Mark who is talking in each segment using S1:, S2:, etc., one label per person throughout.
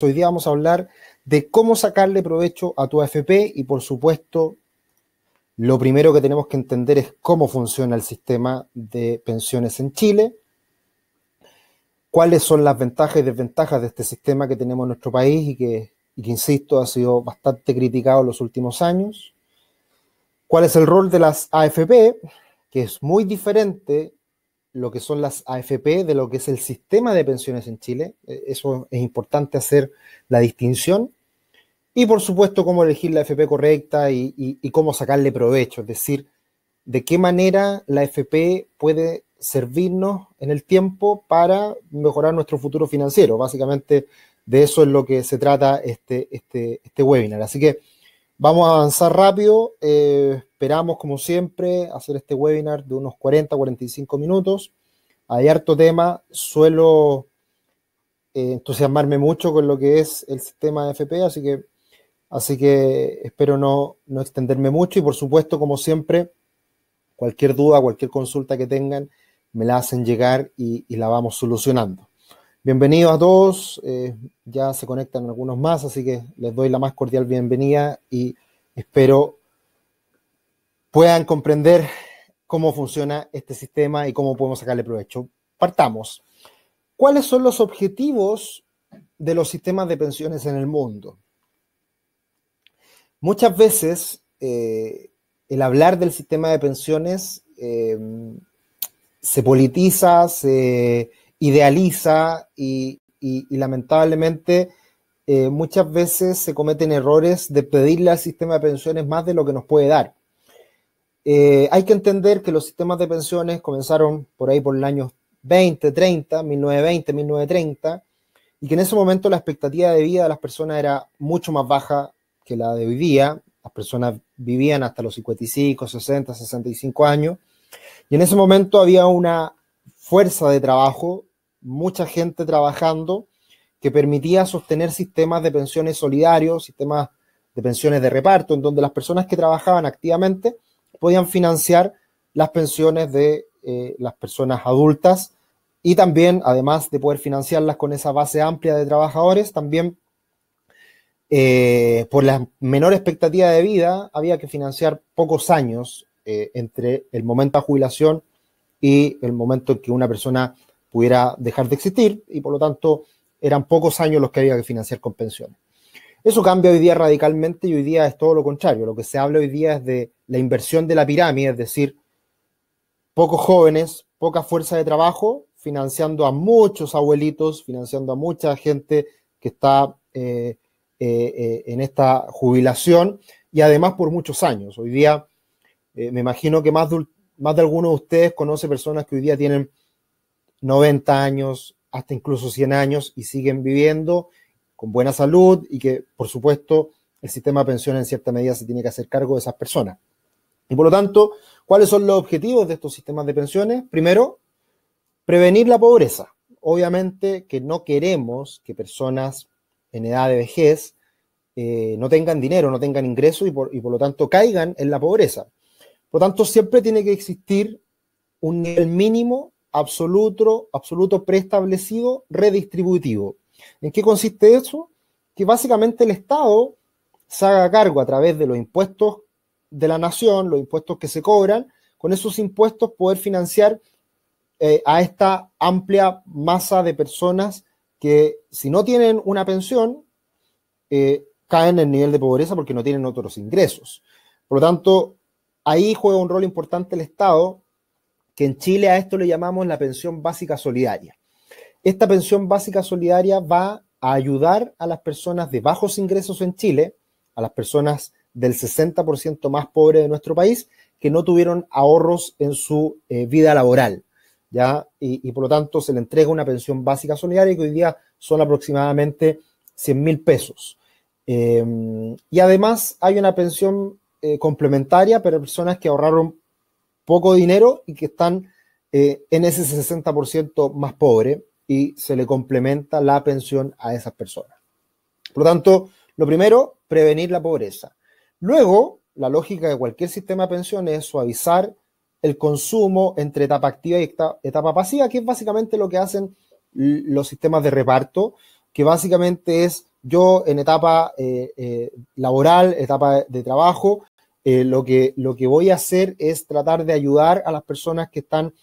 S1: Hoy día vamos a hablar de cómo sacarle provecho a tu AFP y por supuesto lo primero que tenemos que entender es cómo funciona el sistema de pensiones en Chile, cuáles son las ventajas y desventajas de este sistema que tenemos en nuestro país y que, insisto, ha sido bastante criticado en los últimos años, cuál es el rol de las AFP, que es muy diferente lo que son las AFP de lo que es el sistema de pensiones en Chile. E, eso es importante hacer la distinción. Y por supuesto, cómo elegir la AFP correcta y, cómo sacarle provecho, es decir, de qué manera la AFP puede servirnos en el tiempo para mejorar nuestro futuro financiero. Básicamente, de eso es lo que se trata este, este, este webinar. Así que vamos a avanzar rápido. Eh, Esperamos, como siempre, hacer este webinar de unos 40, 45 minutos. Hay harto tema. Suelo eh, entusiasmarme mucho con lo que es el sistema de FP, así que, así que espero no, extenderme mucho. Y por supuesto, como siempre, cualquier duda, cualquier consulta que tengan, me la hacen llegar y, la vamos solucionando. Bienvenidos a todos, eh, ya se conectan algunos más, así que les doy la más cordial bienvenida y espero puedan comprender cómo funciona este sistema y cómo podemos sacarle provecho. Partamos. ¿Cuáles son los objetivos de los sistemas de pensiones en el mundo? Muchas veces eh, el hablar del sistema de pensiones eh, se politiza, se idealiza y, lamentablemente eh, muchas veces se cometen errores de pedirle al sistema de pensiones más de lo que nos puede dar. Eh, hay que entender que los sistemas de pensiones comenzaron por ahí por el año 20, 30, 1920, 1930, y que en ese momento la expectativa de vida de las personas era mucho más baja que la de hoy día. Las personas vivían hasta los 55, 60, 65 años, y en ese momento había una fuerza de trabajo, mucha gente trabajando, que permitía sostener sistemas de pensiones solidarios, sistemas de pensiones de reparto, en donde las personas que trabajaban activamente podían financiar las pensiones de eh, las personas adultas y también, además de poder financiarlas con esa base amplia de trabajadores, también eh, por la menor expectativa de vida había que financiar pocos años eh, entre el momento de jubilación y el momento en que una persona pudiera dejar de existir y por lo tanto eran pocos años los que había que financiar con pensiones. Eso cambia hoy día radicalmente y hoy día es todo lo contrario. Lo que se habla hoy día es de la inversión de la pirámide, es decir, pocos jóvenes, poca fuerza de trabajo, financiando a muchos abuelitos, financiando a mucha gente que está eh, eh, eh, en esta jubilación y además por muchos años. Hoy día me imagino que más de, más de alguno de ustedes conoce personas que hoy día tienen 90 años, hasta incluso 100 años y siguen viviendo con buena salud y que, por supuesto, el sistema de pensiones en cierta medida se tiene que hacer cargo de esas personas. Y por lo tanto, ¿cuáles son los objetivos de estos sistemas de pensiones? Primero, prevenir la pobreza. Obviamente que no queremos que personas en edad de vejez eh, no tengan dinero, no tengan ingresos y por, y por lo tanto caigan en la pobreza. Por lo tanto, siempre tiene que existir un nivel mínimo absoluto, absoluto preestablecido, redistributivo. ¿En qué consiste eso? Que básicamente el Estado se haga cargo a través de los impuestos de la nación, los impuestos que se cobran, con esos impuestos poder financiar eh, a esta amplia masa de personas que si no tienen una pensión, eh, caen en el nivel de pobreza porque no tienen otros ingresos. Por lo tanto, ahí juega un rol importante el Estado, que en Chile a esto le llamamos la pensión básica solidaria esta pensión básica solidaria va a ayudar a las personas de bajos ingresos en Chile, a las personas del 60% más pobre de nuestro país, que no tuvieron ahorros en su eh, vida laboral. ¿ya? Y, por lo tanto se le entrega una pensión básica solidaria que hoy día son aproximadamente 100 mil pesos. Em, y además hay una pensión eh, complementaria para personas que ahorraron poco dinero y que están eh, en ese 60% más pobre y se le complementa la pensión a esas personas. Por lo tanto, lo primero, prevenir la pobreza. Luego, la lógica de cualquier sistema de pensiones es suavizar el consumo entre etapa activa y etapa pasiva, que es básicamente lo que hacen los sistemas de reparto, que básicamente es yo en etapa eh, eh, laboral, etapa de trabajo, eh, lo, que, lo que voy a hacer es tratar de ayudar a las personas que están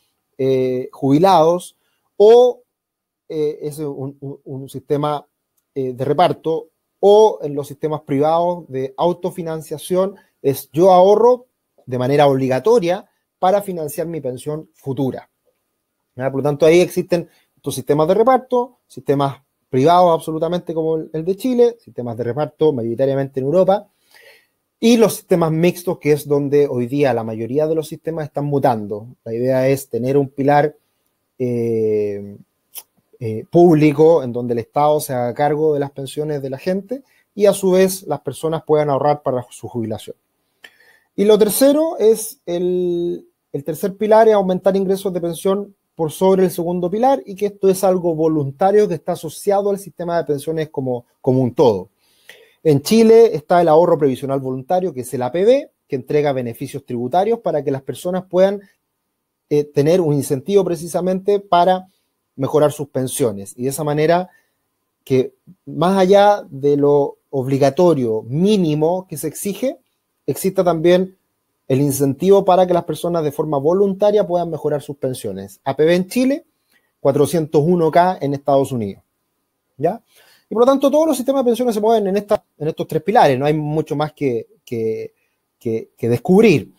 S1: jubilados o eh, es un, sistema eh, de reparto, o en los sistemas privados de autofinanciación, es yo ahorro de manera obligatoria para financiar mi pensión futura. Por lo tanto, ahí existen estos sistemas de reparto, sistemas privados absolutamente como el, de Chile, sistemas de reparto mayoritariamente en Europa, y los sistemas mixtos, que es donde hoy día la mayoría de los sistemas están mutando. La idea es tener un pilar eh, eh, público en donde el Estado se haga cargo de las pensiones de la gente y a su vez las personas puedan ahorrar para su jubilación. Y lo tercero es el, tercer pilar es aumentar ingresos de pensión por sobre el segundo pilar y que esto es algo voluntario que está asociado al sistema de pensiones como, como un todo. En Chile está el ahorro previsional voluntario, que es el APB, que entrega beneficios tributarios para que las personas puedan eh, tener un incentivo precisamente para mejorar sus pensiones. Y de esa manera que más allá de lo obligatorio mínimo que se exige, exista también el incentivo para que las personas de forma voluntaria puedan mejorar sus pensiones. APB en Chile, 401K en Estados Unidos. ¿Ya? Y por lo tanto, todos los sistemas de pensiones se mueven en, en estos tres pilares, no hay mucho más que, que, que descubrir.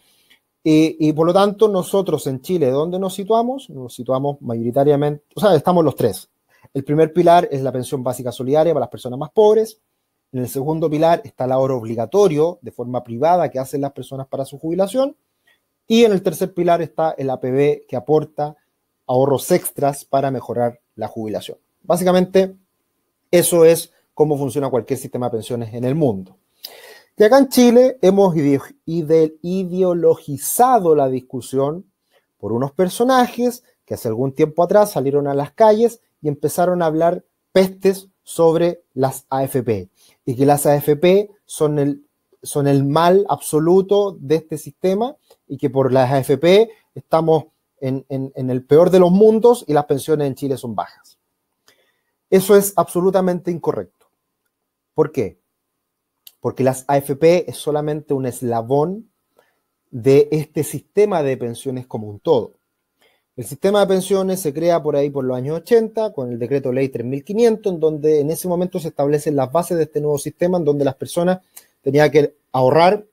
S1: Y, por lo tanto, nosotros en Chile, ¿dónde nos situamos? Nos situamos mayoritariamente, o sea, estamos los tres. El primer pilar es la pensión básica solidaria para las personas más pobres. En el segundo pilar está el ahorro obligatorio de forma privada que hacen las personas para su jubilación. Y en el tercer pilar está el APB que aporta ahorros extras para mejorar la jubilación. Básicamente, eso es cómo funciona cualquier sistema de pensiones en el mundo que acá en Chile hemos ideologizado la discusión por unos personajes que hace algún tiempo atrás salieron a las calles y empezaron a hablar pestes sobre las AFP y que las AFP son el, mal absoluto de este sistema y que por las AFP estamos en, en el peor de los mundos y las pensiones en Chile son bajas. Eso es absolutamente incorrecto. ¿Por qué? porque las AFP es solamente un eslabón de este sistema de pensiones como un todo. El sistema de pensiones se crea por ahí por los años 80 con el decreto ley 3500, en donde en ese momento se establecen las bases de este nuevo sistema, en donde las personas tenían que ahorrar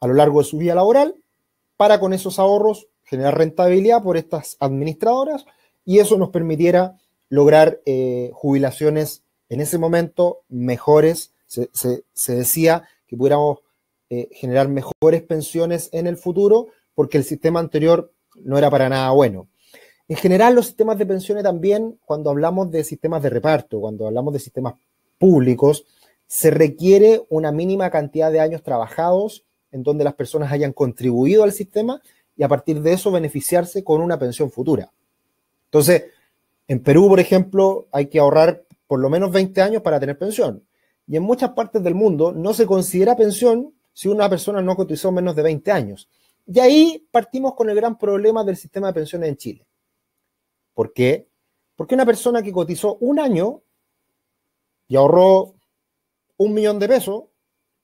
S1: a lo largo de su vida laboral para con esos ahorros generar rentabilidad por estas administradoras y eso nos permitiera lograr eh, jubilaciones en ese momento mejores se, decía que pudiéramos eh, generar mejores pensiones en el futuro porque el sistema anterior no era para nada bueno. En general, los sistemas de pensiones también, cuando hablamos de sistemas de reparto, cuando hablamos de sistemas públicos, se requiere una mínima cantidad de años trabajados en donde las personas hayan contribuido al sistema y a partir de eso beneficiarse con una pensión futura. Entonces, en Perú, por ejemplo, hay que ahorrar por lo menos 20 años para tener pensión y en muchas partes del mundo no se considera pensión si una persona no cotizó menos de 20 años. Y ahí partimos con el gran problema del sistema de pensiones en Chile. ¿Por qué? Porque una persona que cotizó un año y ahorró un millón de pesos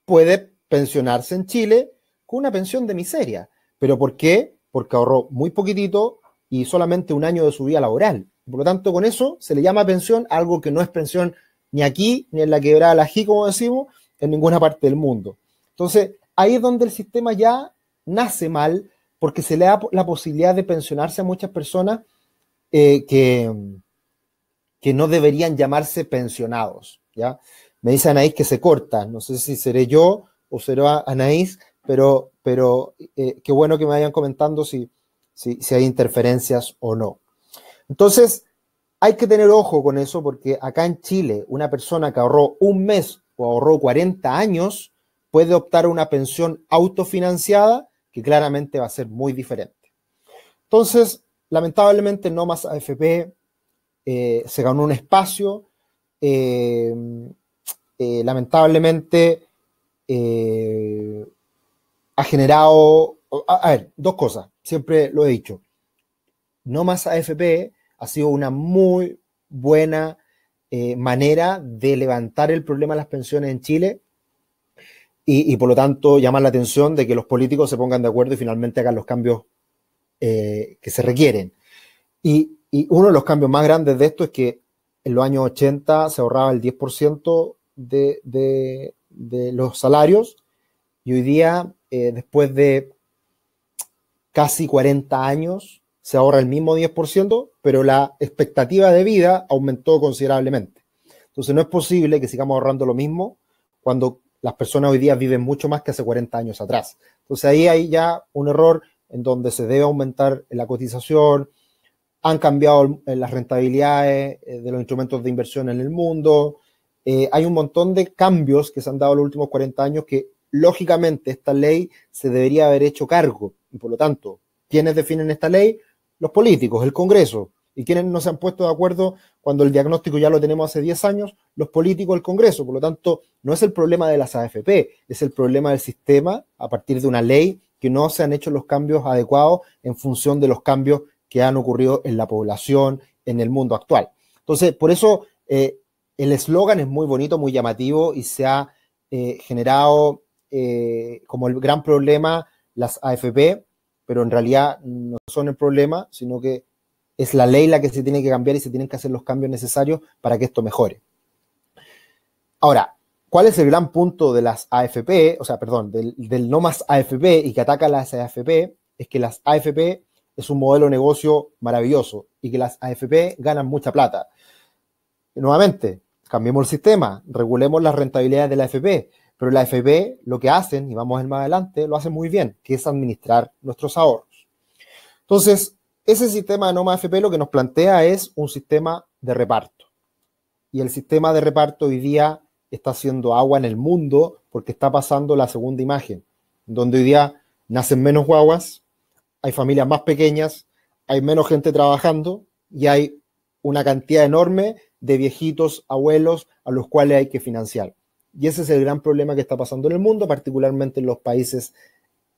S1: puede pensionarse en Chile con una pensión de miseria. ¿Pero por qué? Porque ahorró muy poquitito y solamente un año de su vida laboral. Por lo tanto, con eso se le llama pensión algo que no es pensión ni aquí, ni en la quebrada la G, como decimos, en ninguna parte del mundo. Entonces, ahí es donde el sistema ya nace mal, porque se le da la posibilidad de pensionarse a muchas personas eh, que, que no deberían llamarse pensionados. ¿ya? Me dice Anaís que se corta, no sé si seré yo o será Anaís, pero, pero eh, qué bueno que me vayan comentando si, si hay interferencias o no. Entonces, hay que tener ojo con eso porque acá en Chile una persona que ahorró un mes o ahorró 40 años puede optar a una pensión autofinanciada que claramente va a ser muy diferente. Entonces, lamentablemente no más AFP eh, se ganó un espacio. Eh, eh, lamentablemente ha generado, a ver, dos cosas, siempre lo he dicho. No más AFP ha sido una muy buena eh, manera de levantar el problema de las pensiones en Chile y, por lo tanto llamar la atención de que los políticos se pongan de acuerdo y finalmente hagan los cambios eh, que se requieren. Y, uno de los cambios más grandes de esto es que en los años 80 se ahorraba el 10% de, los salarios y hoy día, eh, después de casi 40 años, se ahorra el mismo 10%, pero la expectativa de vida aumentó considerablemente. Entonces no es posible que sigamos ahorrando lo mismo cuando las personas hoy día viven mucho más que hace 40 años atrás. Entonces ahí hay ya un error en donde se debe aumentar la cotización, han cambiado eh, las rentabilidades eh, de los instrumentos de inversión en el mundo, eh, hay un montón de cambios que se han dado en los últimos 40 años que lógicamente esta ley se debería haber hecho cargo y por lo tanto, ¿quiénes definen esta ley? los políticos, el Congreso. ¿Y quienes no se han puesto de acuerdo cuando el diagnóstico ya lo tenemos hace 10 años? Los políticos, el Congreso. Por lo tanto, no es el problema de las AFP, es el problema del sistema a partir de una ley que no se han hecho los cambios adecuados en función de los cambios que han ocurrido en la población, en el mundo actual. Entonces, por eso eh, el eslogan es muy bonito, muy llamativo y se ha eh, generado eh, como el gran problema las AFP, pero en realidad no son el problema, sino que es la ley la que se tiene que cambiar y se tienen que hacer los cambios necesarios para que esto mejore. Ahora, ¿cuál es el gran punto de las AFP? O sea, perdón, del, no más AFP y que ataca a las AFP, es que las AFP es un modelo de negocio maravilloso y que las AFP ganan mucha plata. nuevamente, cambiemos el sistema, regulemos las rentabilidades de la AFP pero la AFP lo que hacen, y vamos a ir más adelante, lo hacen muy bien, que es administrar nuestros ahorros. Entonces, ese sistema de Noma FP lo que nos plantea es un sistema de reparto. Y el sistema de reparto hoy día está haciendo agua en el mundo porque está pasando la segunda imagen, donde hoy día nacen menos guaguas, hay familias más pequeñas, hay menos gente trabajando y hay una cantidad enorme de viejitos, abuelos, a los cuales hay que financiar. Y ese es el gran problema que está pasando en el mundo, particularmente en los países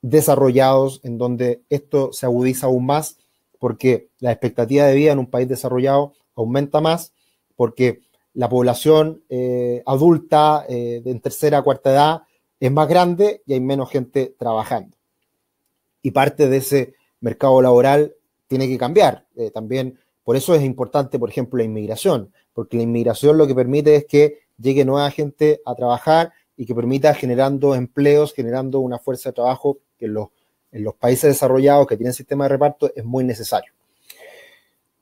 S1: desarrollados, en donde esto se agudiza aún más, porque la expectativa de vida en un país desarrollado aumenta más, porque la población eh, adulta eh, de en tercera, cuarta edad es más grande y hay menos gente trabajando. Y parte de ese mercado laboral tiene que cambiar. Eh, también por eso es importante, por ejemplo, la inmigración, porque la inmigración lo que permite es que llegue nueva gente a trabajar y que permita generando empleos, generando una fuerza de trabajo que en los, en los países desarrollados que tienen sistema de reparto es muy necesario.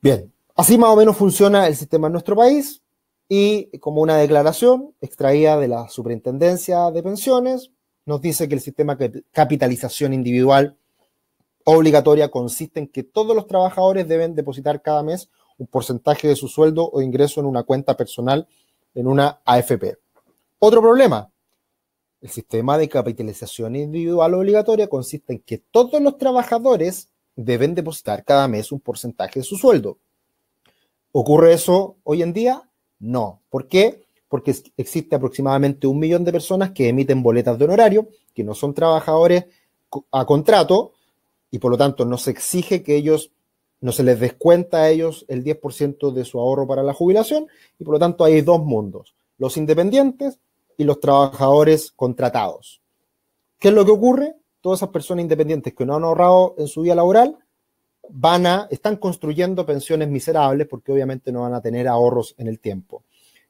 S1: Bien, así más o menos funciona el sistema en nuestro país y como una declaración extraída de la Superintendencia de Pensiones, nos dice que el sistema de capitalización individual obligatoria consiste en que todos los trabajadores deben depositar cada mes un porcentaje de su sueldo o ingreso en una cuenta personal en una AFP. Otro problema, el sistema de capitalización individual obligatoria consiste en que todos los trabajadores deben depositar cada mes un porcentaje de su sueldo. ¿Ocurre eso hoy en día? No. ¿Por qué? Porque existe aproximadamente un millón de personas que emiten boletas de honorario, que no son trabajadores a contrato, y por lo tanto no se exige que ellos no se les descuenta a ellos el 10% de su ahorro para la jubilación y por lo tanto hay dos mundos, los independientes y los trabajadores contratados. ¿Qué es lo que ocurre? Todas esas personas independientes que no han ahorrado en su vida laboral van a, están construyendo pensiones miserables porque obviamente no van a tener ahorros en el tiempo.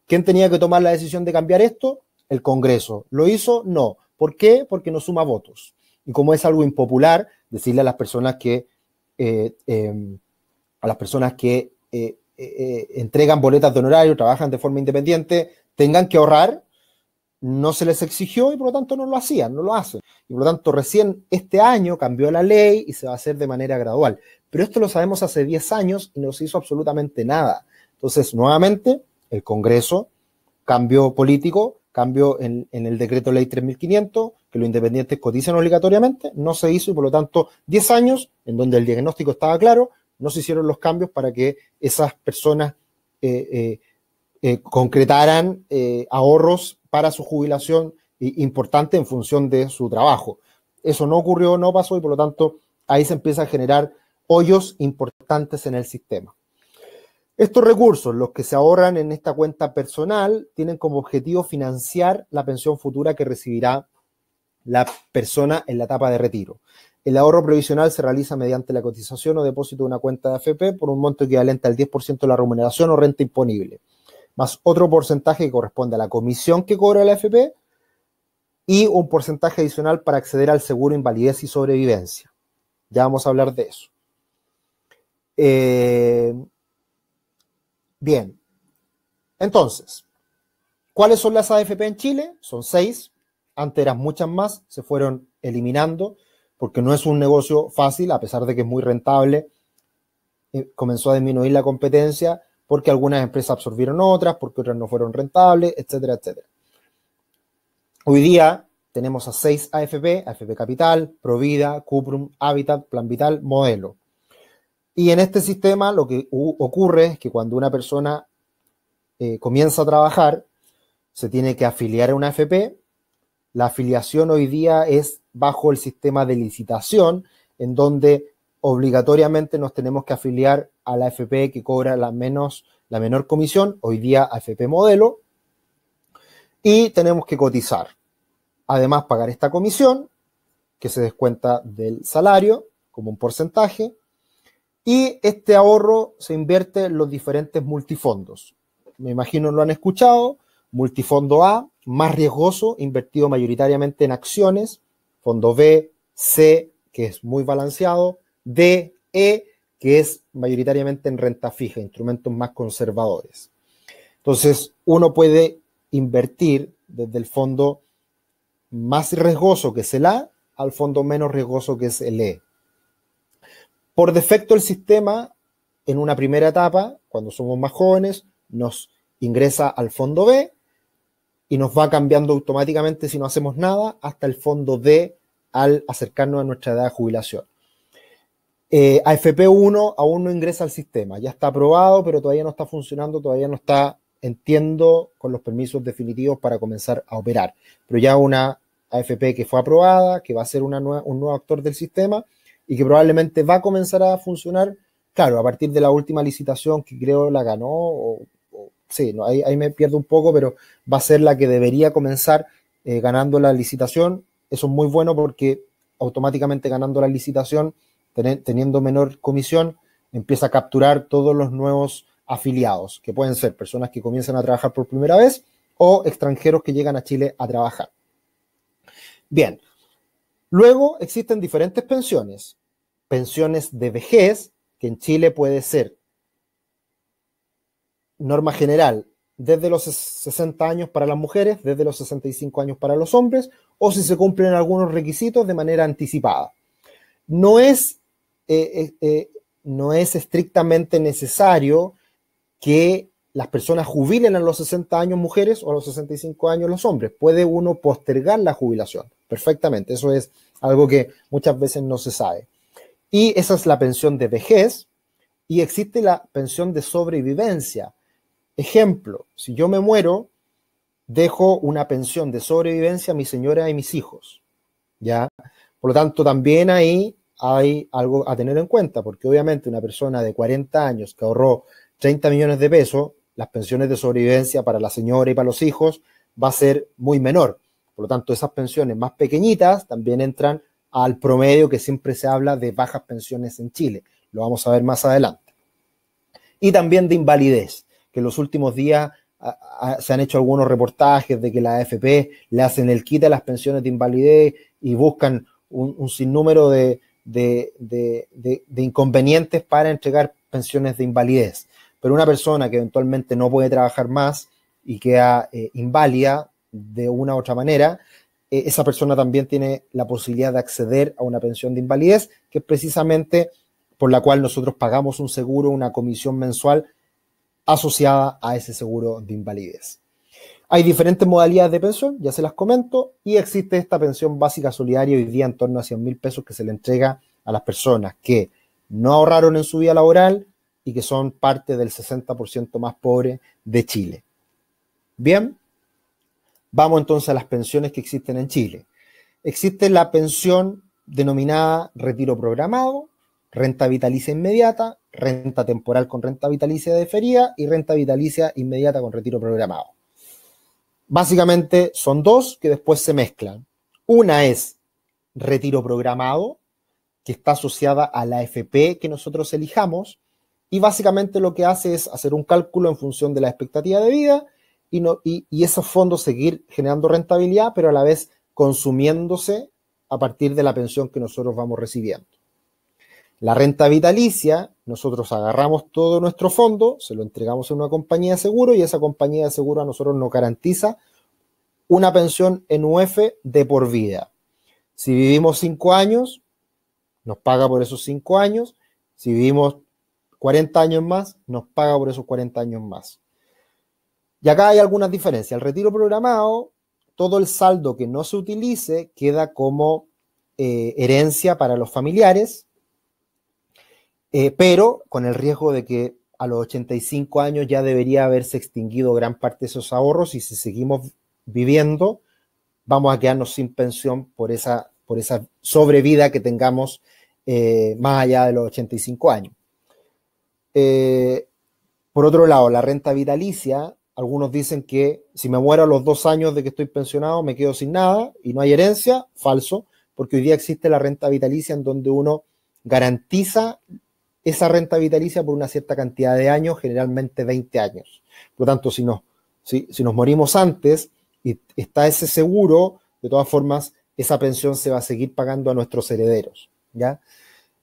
S1: ¿Quién tenía que tomar la decisión de cambiar esto? El Congreso. ¿Lo hizo? No. ¿Por qué? Porque no suma votos. Y como es algo impopular, decirle a las personas que eh, em, a las personas que eh, eh, entregan boletas de honorario, trabajan de forma independiente, tengan que ahorrar, no se les exigió y por lo tanto no lo hacían, no lo hacen. Y por lo tanto recién este año cambió la ley y se va a hacer de manera gradual. Pero esto lo sabemos hace 10 años y no se hizo absolutamente nada. Entonces, nuevamente, el Congreso, cambió político, Cambio en, el decreto ley 3500, que los independientes cotizan obligatoriamente, no se hizo y por lo tanto 10 años en donde el diagnóstico estaba claro, no se hicieron los cambios para que esas personas eh, eh, eh, concretaran ahorros para su jubilación importante en función de su trabajo. Eso no ocurrió, no pasó y por lo tanto ahí se empieza a generar hoyos importantes en el sistema. Estos recursos, los que se ahorran en esta cuenta personal, tienen como objetivo financiar la pensión futura que recibirá la persona en la etapa de retiro. El ahorro provisional se realiza mediante la cotización o depósito de una cuenta de AFP por un monto equivalente al 10% de la remuneración o renta imponible, más otro porcentaje que corresponde a la comisión que cobra la AFP y un porcentaje adicional para acceder al seguro invalidez y sobrevivencia. Ya vamos a hablar de eso. Eh, Bien, entonces, ¿cuáles son las AFP en Chile? Son seis, antes eran muchas más, se fueron eliminando porque no es un negocio fácil, a pesar de que es muy rentable. Eh, comenzó a disminuir la competencia porque algunas empresas absorbieron otras, porque otras no fueron rentables, etcétera, etcétera. Hoy día tenemos a seis AFP, AFP Capital, Provida, Cuprum, Habitat, Plan Vital, Modelo. Y en este sistema lo que ocurre es que cuando una persona eh, comienza a trabajar, se tiene que afiliar a una AFP. La afiliación hoy día es bajo el sistema de licitación, en donde obligatoriamente nos tenemos que afiliar a la AFP que cobra la, menos, la menor comisión, hoy día AFP modelo, y tenemos que cotizar. Además, pagar esta comisión, que se descuenta del salario como un porcentaje, y este ahorro se invierte en los diferentes multifondos. Me imagino lo han escuchado, multifondo A, más riesgoso, invertido mayoritariamente en acciones, fondo B, C, que es muy balanceado, D, E, que es mayoritariamente en renta fija, instrumentos más conservadores. Entonces, uno puede invertir desde el fondo más riesgoso que es el A al fondo menos riesgoso que es el E. Por defecto el sistema, en una primera etapa, cuando somos más jóvenes, nos ingresa al fondo B y nos va cambiando automáticamente si no hacemos nada hasta el fondo D al acercarnos a nuestra edad de jubilación. Eh, AFP1 aún no ingresa al sistema, ya está aprobado, pero todavía no está funcionando, todavía no está, entiendo, con los permisos definitivos para comenzar a operar. Pero ya una AFP que fue aprobada, que va a ser un nuevo actor del sistema, y que probablemente va a comenzar a funcionar, claro, a partir de la última licitación que creo la ganó, o, sí, ahí, me pierdo un poco, pero va a ser la que debería comenzar eh, ganando la licitación. Eso es muy bueno porque automáticamente ganando la licitación, teniendo menor comisión, empieza a capturar todos los nuevos afiliados, que pueden ser personas que comienzan a trabajar por primera vez o extranjeros que llegan a Chile a trabajar. Bien, Luego existen diferentes pensiones. Pensiones de vejez, que en Chile puede ser norma general desde los 60 años para las mujeres, desde los 65 años para los hombres, o si se cumplen algunos requisitos de manera anticipada. No es, eh, eh, eh, no es estrictamente necesario que las personas jubilen a los 60 años mujeres o a los 65 años los hombres. Puede uno postergar la jubilación perfectamente. Eso es algo que muchas veces no se sabe. Y esa es la pensión de vejez y existe la pensión de sobrevivencia. Ejemplo, si yo me muero, dejo una pensión de sobrevivencia a mi señora y mis hijos. ¿Ya? Por lo tanto, también ahí hay algo a tener en cuenta, porque obviamente una persona de 40 años que ahorró 30 millones de pesos las pensiones de sobrevivencia para la señora y para los hijos va a ser muy menor. Por lo tanto, esas pensiones más pequeñitas también entran al promedio que siempre se habla de bajas pensiones en Chile. Lo vamos a ver más adelante. Y también de invalidez, que en los últimos días se han hecho algunos reportajes de que la AFP le hacen el quita a las pensiones de invalidez y buscan un, sinnúmero de, inconvenientes para entregar pensiones de invalidez pero una persona que eventualmente no puede trabajar más y queda eh, inválida de una u otra manera, eh, esa persona también tiene la posibilidad de acceder a una pensión de invalidez, que es precisamente por la cual nosotros pagamos un seguro, una comisión mensual asociada a ese seguro de invalidez. Hay diferentes modalidades de pensión, ya se las comento, y existe esta pensión básica solidaria hoy día en torno a 100 mil pesos que se le entrega a las personas que no ahorraron en su vida laboral, y que son parte del 60% más pobre de Chile. Bien, vamos entonces a las pensiones que existen en Chile. Existe la pensión denominada retiro programado, renta vitalicia inmediata, renta temporal con renta vitalicia de feria y renta vitalicia inmediata con retiro programado. Básicamente son dos que después se mezclan. Una es retiro programado, que está asociada a la FP que nosotros elijamos, y básicamente lo que hace es hacer un cálculo en función de la expectativa de vida y, y, esos fondos seguir generando rentabilidad, pero a la vez consumiéndose a partir de la pensión que nosotros vamos recibiendo. La renta vitalicia, nosotros agarramos todo nuestro fondo, se lo entregamos a una compañía de seguro y esa compañía de seguro a nosotros nos garantiza una pensión en UF de por vida. Si vivimos cinco años, nos paga por esos cinco años. Si vivimos 40 años más, nos paga por esos 40 años más. Y acá hay algunas diferencias. El retiro programado, todo el saldo que no se utilice queda como eh, herencia para los familiares, eh, pero con el riesgo de que a los 85 años ya debería haberse extinguido gran parte de esos ahorros y si seguimos viviendo, vamos a quedarnos sin pensión por esa, por esa sobrevida que tengamos eh, más allá de los 85 años. Eh, por otro lado, la renta vitalicia, algunos dicen que si me muero a los dos años de que estoy pensionado me quedo sin nada y no hay herencia, falso, porque hoy día existe la renta vitalicia en donde uno garantiza esa renta vitalicia por una cierta cantidad de años, generalmente 20 años. Por lo tanto, si nos, si, si nos morimos antes y está ese seguro, de todas formas, esa pensión se va a seguir pagando a nuestros herederos. ¿ya?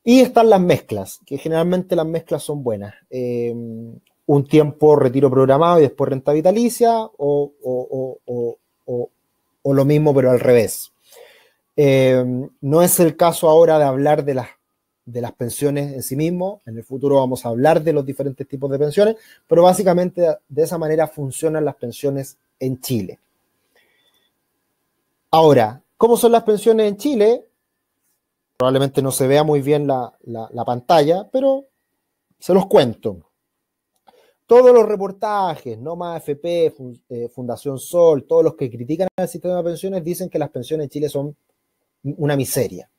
S1: Y están las mezclas, que generalmente las mezclas son buenas. Em, un tiempo retiro programado y después renta vitalicia, o, lo mismo, pero al revés. Em, no es el caso ahora de hablar de las, de las pensiones en sí mismo. En el futuro vamos a hablar de los diferentes tipos de pensiones, pero básicamente de esa manera funcionan las pensiones en Chile. Ahora, ¿cómo son las pensiones en Chile? Probablemente no se vea muy bien la, pantalla, pero se los cuento. Todos los reportajes, Noma FP, eh, Fundación Sol, todos los que critican al sistema de pensiones dicen que las pensiones en Chile son una miseria.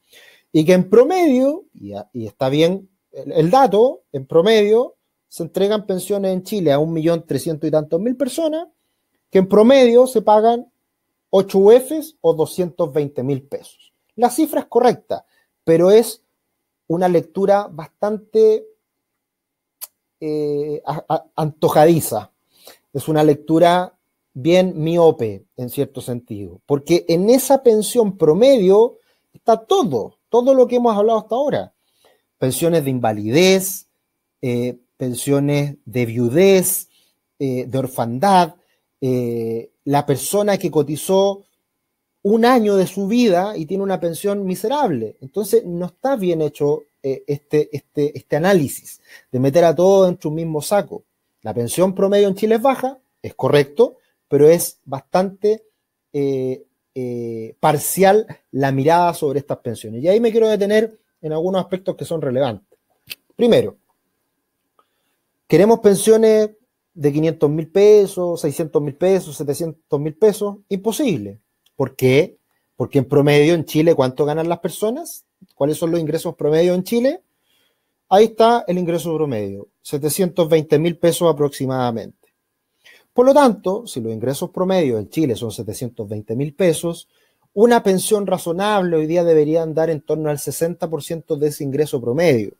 S1: Y que en promedio, y, está bien el, dato, en promedio se entregan pensiones en Chile a un millón y tantos mil personas, que en promedio se pagan 8 UFs o 220.000 mil pesos. La cifra es correcta, pero es una lectura bastante eh, antojadiza. Es una lectura bien miope, en cierto sentido, porque en esa pensión promedio está todo, todo lo que hemos hablado hasta ahora. Pensiones de invalidez, eh, pensiones de viudez, eh, de orfandad, la persona que cotizó un año de su vida y tiene una pensión miserable. Entonces, no está bien hecho eh, este, este, este análisis de meter a todos dentro de un mismo saco. La pensión promedio en Chile es baja, es correcto, pero es bastante eh, eh, parcial la mirada sobre estas pensiones. Y ahí me quiero detener en algunos aspectos que son relevantes. Primero, queremos pensiones de 500 mil pesos, 600 mil pesos, 700 mil pesos. Imposible. ¿Por qué? Porque en promedio en Chile, ¿cuánto ganan las personas? ¿Cuáles son los ingresos promedio en Chile? Ahí está el ingreso promedio, 720 mil pesos aproximadamente. Por lo tanto, si los ingresos promedio en Chile son 720 mil pesos, una pensión razonable hoy día debería andar en torno al 60% de ese ingreso promedio,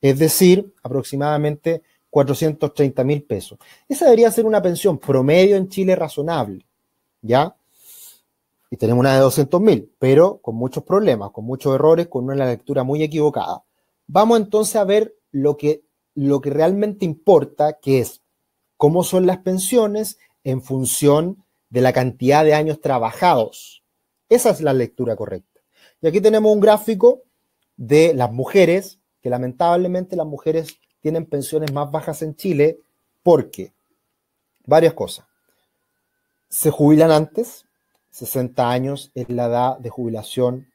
S1: es decir, aproximadamente 430 mil pesos. Esa debería ser una pensión promedio en Chile razonable, ¿ya? y tenemos una de 200.000, pero con muchos problemas, con muchos errores, con una lectura muy equivocada. Vamos entonces a ver lo que, lo que realmente importa, que es cómo son las pensiones en función de la cantidad de años trabajados. Esa es la lectura correcta. Y aquí tenemos un gráfico de las mujeres, que lamentablemente las mujeres tienen pensiones más bajas en Chile porque varias cosas. Se jubilan antes, 60 años es la edad de jubilación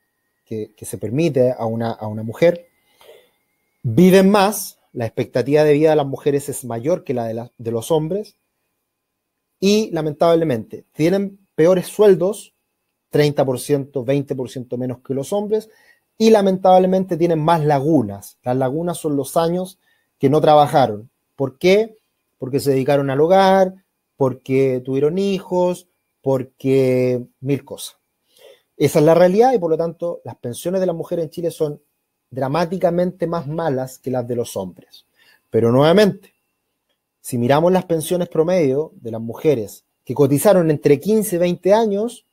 S1: que, se permite a una, a una mujer. Viven más, la expectativa de vida de las mujeres es mayor que la de, la, de los hombres y lamentablemente tienen peores sueldos, 30%, 20% menos que los hombres y lamentablemente tienen más lagunas. Las lagunas son los años que no trabajaron. ¿Por qué? Porque se dedicaron al hogar, porque tuvieron hijos, porque mil cosas. Esa es la realidad y por lo tanto las pensiones de las mujeres en Chile son dramáticamente más malas que las de los hombres. Pero nuevamente, si miramos las pensiones promedio de las mujeres que cotizaron entre 15 y 20 años,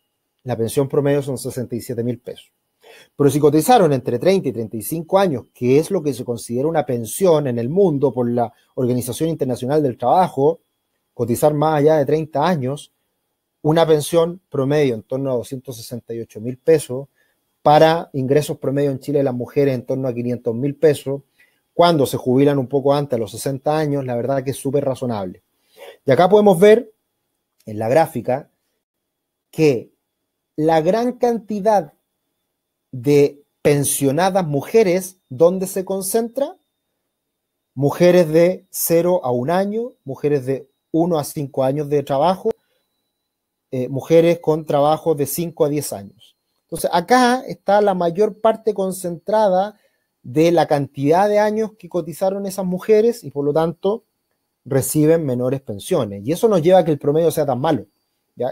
S1: la pensión promedio son 67 mil pesos. Pero si cotizaron entre 30 y 35 años, que es lo que se considera una pensión en el mundo por la Organización Internacional del Trabajo, cotizar más allá de 30 años una pensión promedio en torno a 268 mil pesos, para ingresos promedio en Chile de las mujeres en torno a 500 mil pesos, cuando se jubilan un poco antes, a los 60 años, la verdad que es súper razonable. Y acá podemos ver en la gráfica que la gran cantidad de pensionadas mujeres, ¿dónde se concentra? Mujeres de 0 a 1 año, mujeres de 1 a 5 años de trabajo eh, mujeres con trabajos de 5 a 10 años. Entonces, acá está la mayor parte concentrada de la cantidad de años que cotizaron esas mujeres y por lo tanto reciben menores pensiones. Y eso nos lleva a que el promedio sea tan malo.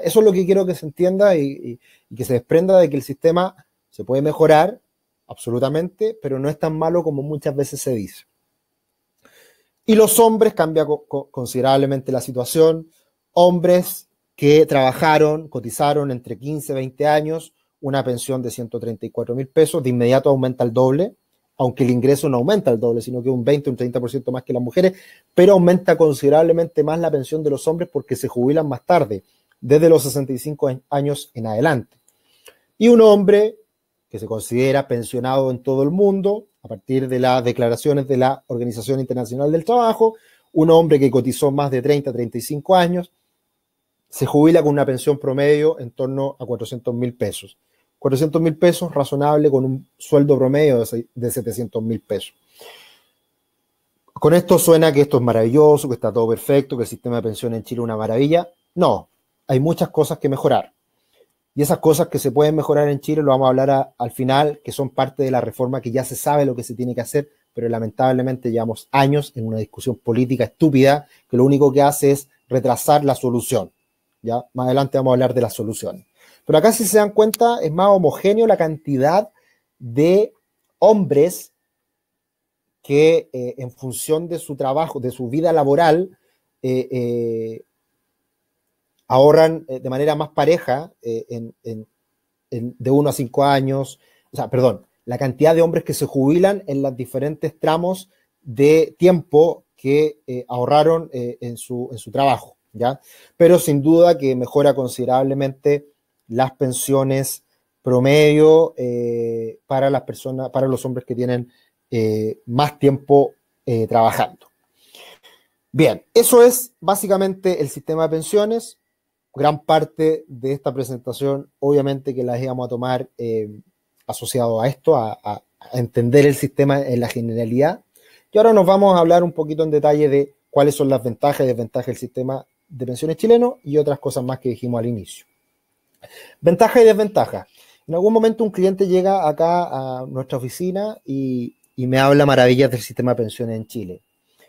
S1: Eso es lo que quiero que se entienda y, que se desprenda de que el sistema se puede mejorar, absolutamente, pero no es tan malo como muchas veces se dice. Y los hombres cambia considerablemente la situación. Hombres que trabajaron, cotizaron entre 15 y 20 años, una pensión de 134 mil pesos, de inmediato aumenta al doble, aunque el ingreso no aumenta al doble, sino que un 20, un 30% más que las mujeres, pero aumenta considerablemente más la pensión de los hombres porque se jubilan más tarde, desde los 65 años en adelante. Y un hombre que se considera pensionado en todo el mundo, a partir de las declaraciones de la Organización Internacional del Trabajo, un hombre que cotizó más de 30, 35 años, se jubila con una pensión promedio en torno a 400 mil pesos. 400 mil pesos razonable con un sueldo promedio de 700 mil pesos. Con esto suena que esto es maravilloso, que está todo perfecto, que el sistema de pensión en Chile es una maravilla. No, hay muchas cosas que mejorar. Y esas cosas que se pueden mejorar en Chile lo vamos a hablar al final, que son parte de la reforma que ya se sabe lo que se tiene que hacer, pero lamentablemente llevamos años en una discusión política estúpida que lo único que hace es retrasar la solución. ¿ya? Más adelante vamos a hablar de las soluciones. Pero acá si se dan cuenta es más homogéneo la cantidad de hombres que eh, en función de su trabajo, de su vida laboral, eh, eh, ahorran de manera más pareja de uno a cinco años, o sea, perdón, la cantidad de hombres que se jubilan en los diferentes tramos de tiempo que ahorraron su, en su trabajo. Pero sin duda que mejora considerablemente las pensiones promedio eh, para las personas, para los hombres que tienen eh, más tiempo eh, trabajando. Bien, eso es básicamente el sistema de pensiones. Gran parte de esta presentación, obviamente que la íbamos a tomar asociado a esto, a, a entender el sistema en la generalidad. Y ahora nos vamos a hablar un poquito en detalle de cuáles son las ventajas y desventajas del sistema de pensiones chilenos y otras cosas más que dijimos al inicio. Ventaja y desventaja. En algún momento un cliente llega acá a nuestra oficina y, me habla maravillas del sistema de pensiones en Chile.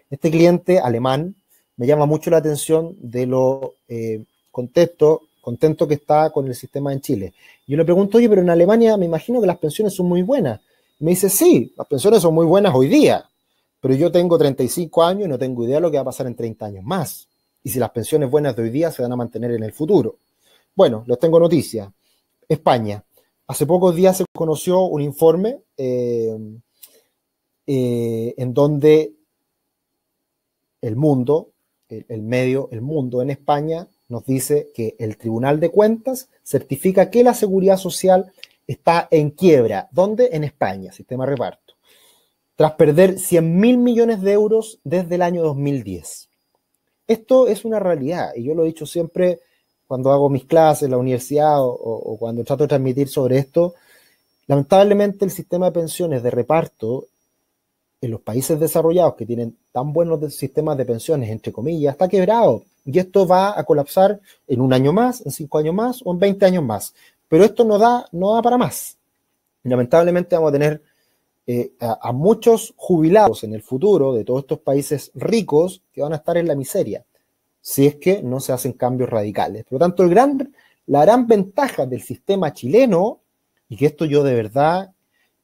S1: Este cliente alemán me llama mucho la atención de lo eh, contento que está con el sistema en Chile. Yo le pregunto, oye, pero en Alemania me imagino que las pensiones son muy buenas. me dice, sí, las pensiones son muy buenas hoy día, pero yo tengo 35 años y no tengo idea de lo que va a pasar en 30 años más y si las pensiones buenas de hoy día se van a mantener en el futuro. Bueno, les tengo noticias. España. Hace pocos días se conoció un informe eh, eh, en donde el mundo, el, medio, el mundo en España nos dice que el Tribunal de Cuentas certifica que la seguridad social está en quiebra. ¿Dónde? En España, sistema reparto. Tras perder 100 mil millones de euros desde el año 2010. Esto es una realidad y yo lo he dicho siempre cuando hago mis clases en la universidad o, cuando trato de transmitir sobre esto. Lamentablemente el sistema de pensiones de reparto en los países desarrollados que tienen tan buenos sistemas de pensiones, entre comillas, está quebrado. Y esto va a colapsar en un año más, en cinco años más o en 20 años más. Pero esto no da, no da para más. Lamentablemente vamos a tener eh, a, muchos jubilados en el futuro de todos estos países ricos que van a estar en la miseria si es que no se hacen cambios radicales. Por lo tanto, gran, la gran ventaja del sistema chileno, y que esto yo de verdad,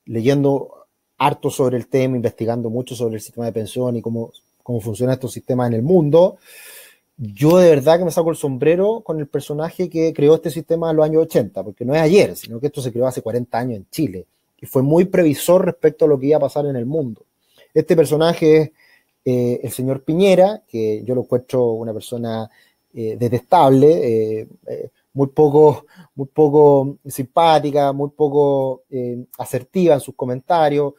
S1: leyendo harto sobre el tema, investigando mucho sobre el sistema de pensión y cómo, cómo funcionan estos sistemas en el mundo, yo de verdad que me saco el sombrero con el personaje que creó este sistema en los años 80, porque no es ayer, sino que esto se creó hace 40 años en Chile y fue muy previsor respecto a lo que iba a pasar en el mundo. Este personaje es eh, el señor Piñera, que yo lo encuentro una persona eh, detestable, eh, muy, poco, muy poco simpática, muy poco asertiva en sus comentarios.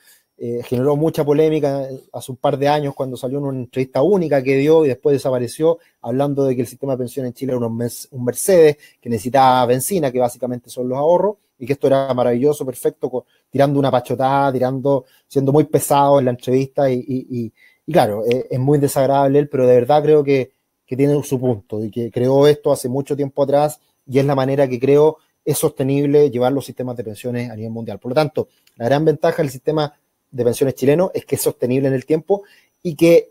S1: generó mucha polémica hace un par de años cuando salió en una entrevista única que dio y después desapareció, hablando de que el sistema de pensiones en Chile era un Mercedes que necesitaba benzina, que básicamente son los ahorros, y que esto era maravilloso, perfecto, tirando una pachotada, tirando, siendo muy pesado en la entrevista y, claro, eh, es, muy desagradable él, pero de verdad creo que, tiene su punto y que creó esto hace mucho tiempo atrás y es la manera que creo es sostenible llevar los sistemas de pensiones a nivel mundial. Por lo tanto, la gran ventaja del sistema de pensiones chileno es que es sostenible en el tiempo y que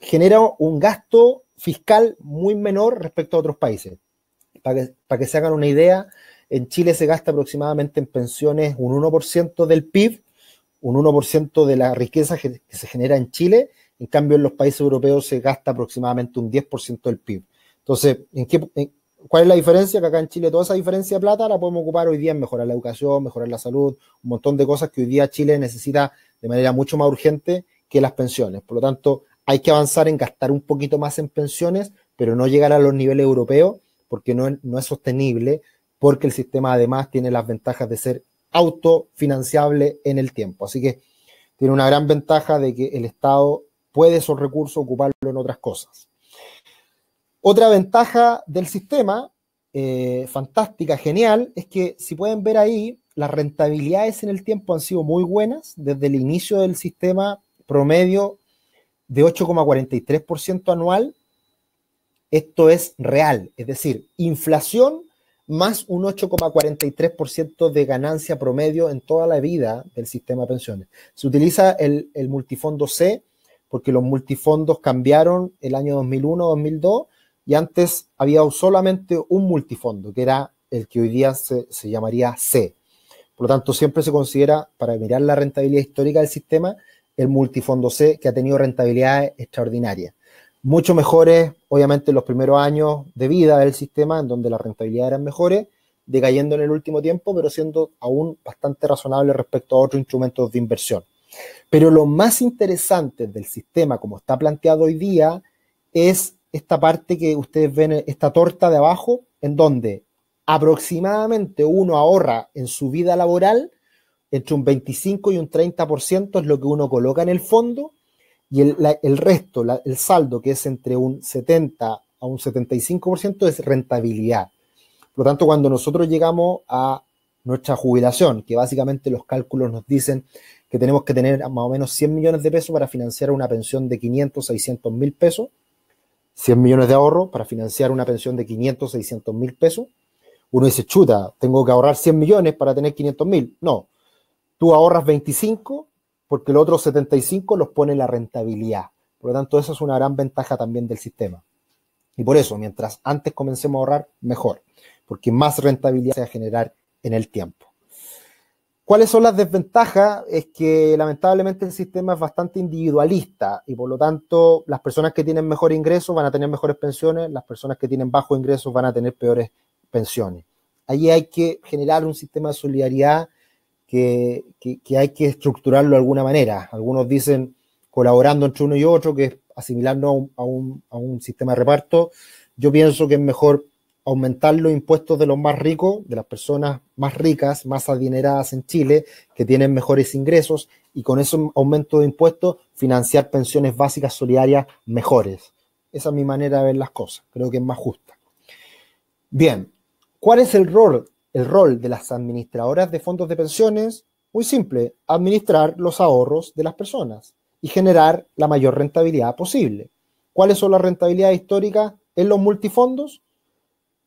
S1: genera un gasto fiscal muy menor respecto a otros países. para que se hagan una idea, en Chile se gasta aproximadamente en pensiones un 1% del PIB, un 1% de la riqueza que se genera en Chile, en cambio en los países europeos se gasta aproximadamente un 10% del PIB. Entonces, ¿en ¿cuál es la diferencia? Que acá en Chile toda esa diferencia de plata la podemos ocupar hoy día en mejorar la educación, mejorar la salud, un montón de cosas que hoy día Chile necesita de manera mucho más urgente que las pensiones. Por lo tanto, hay que avanzar en gastar un poquito más en pensiones, pero no llegar a los niveles europeos porque no es sostenible porque el sistema además tiene las ventajas de ser autofinanciable en el tiempo. Así que tiene una gran ventaja de que el Estado puede esos recursos ocuparlo en otras cosas. Otra ventaja del sistema, eh, fantástica, genial, es que si pueden ver ahí, las rentabilidades en el tiempo han sido muy buenas desde el inicio del sistema promedio de 8,43% anual. Esto es real, es decir, inflación más un 8,43% de ganancia promedio en toda la vida del sistema de pensiones. Se utiliza el, multifondo C porque los multifondos cambiaron el año 2001-2002 y antes había solamente un multifondo, que era el que hoy día se, se, llamaría C. Por lo tanto, siempre se considera, para mirar la rentabilidad histórica del sistema, el multifondo C, que ha tenido rentabilidades extraordinarias mucho mejores, obviamente, en los primeros años de vida del sistema, en donde la rentabilidad eran mejores, decayendo en el último tiempo, pero siendo aún bastante razonable respecto a otros instrumentos de inversión. Pero lo más interesante del sistema, como está planteado hoy día, es esta parte que ustedes ven, esta torta de abajo, en donde aproximadamente uno ahorra en su vida laboral entre un 25 y un 30% es lo que uno coloca en el fondo y el, resto, el saldo que es entre un 70 a un 75% es rentabilidad. Por lo tanto, cuando nosotros llegamos a nuestra jubilación, que básicamente los cálculos nos dicen que tenemos que tener más o menos 100 millones de pesos para financiar una pensión de 500, 600 mil pesos, 100 millones de ahorro para financiar una pensión de 500, 600 mil pesos, uno dice, chuta, tengo que ahorrar 100 millones para tener 500 mil. No, tú ahorras 25 porque los otros 75 los pone la rentabilidad. Por lo tanto, esa es una gran ventaja también del sistema. Y por eso, mientras antes comencemos a ahorrar, mejor, porque más rentabilidad se va a generar en el tiempo. ¿Cuáles son las desventajas? Es que lamentablemente el sistema es bastante individualista y por lo tanto las personas que tienen mejor ingreso van a tener mejores pensiones, las personas que tienen bajo ingresos van a tener peores pensiones. Allí hay que generar un sistema de solidaridad que, hay que estructurarlo de alguna manera. Algunos dicen colaborando entre uno y otro, que es asimilarnos a un, a un sistema de reparto. Yo pienso que es mejor aumentar los impuestos de los más ricos, de las personas más ricas, más adineradas en Chile, que tienen mejores ingresos, y con ese aumento de impuestos financiar pensiones básicas solidarias mejores. Esa es mi manera de ver las cosas, creo que es más justa. Bien, ¿cuál es el rol el rol de las administradoras de fondos de pensiones, muy simple, administrar los ahorros de las personas y generar la mayor rentabilidad posible. ¿Cuáles son las rentabilidades históricas en los multifondos?